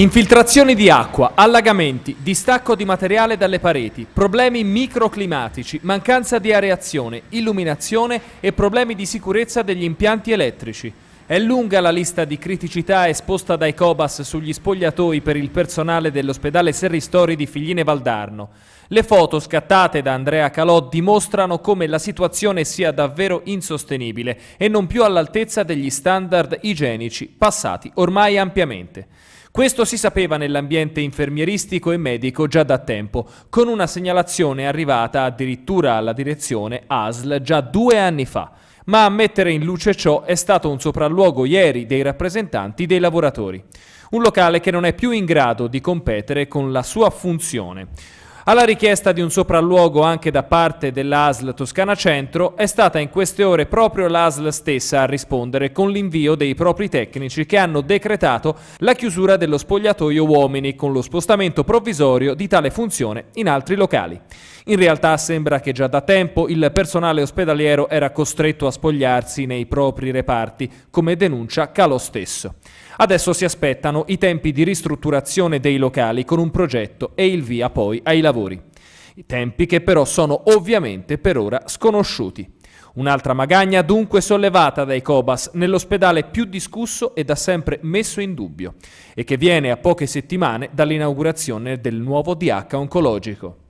Infiltrazioni di acqua, allagamenti, distacco di materiale dalle pareti, problemi microclimatici, mancanza di areazione, illuminazione e problemi di sicurezza degli impianti elettrici. È lunga la lista di criticità esposta dai Cobas sugli spogliatoi per il personale dell'ospedale Serristori di Figline Valdarno. Le foto scattate da Andrea Calò dimostrano come la situazione sia davvero insostenibile e non più all'altezza degli standard igienici passati ormai ampiamente. Questo si sapeva nell'ambiente infermieristico e medico già da tempo, con una segnalazione arrivata addirittura alla direzione ASL già due anni fa ma a mettere in luce ciò è stato un sopralluogo ieri dei rappresentanti dei lavoratori. Un locale che non è più in grado di competere con la sua funzione. Alla richiesta di un sopralluogo anche da parte dell'ASL Toscana Centro è stata in queste ore proprio l'ASL stessa a rispondere con l'invio dei propri tecnici che hanno decretato la chiusura dello spogliatoio uomini con lo spostamento provvisorio di tale funzione in altri locali. In realtà sembra che già da tempo il personale ospedaliero era costretto a spogliarsi nei propri reparti, come denuncia Calò stesso. Adesso si aspettano i tempi di ristrutturazione dei locali con un progetto e il via poi ai lavori lavori. I tempi che però sono ovviamente per ora sconosciuti. Un'altra magagna dunque sollevata dai Cobas nell'ospedale più discusso e da sempre messo in dubbio e che viene a poche settimane dall'inaugurazione del nuovo DH oncologico.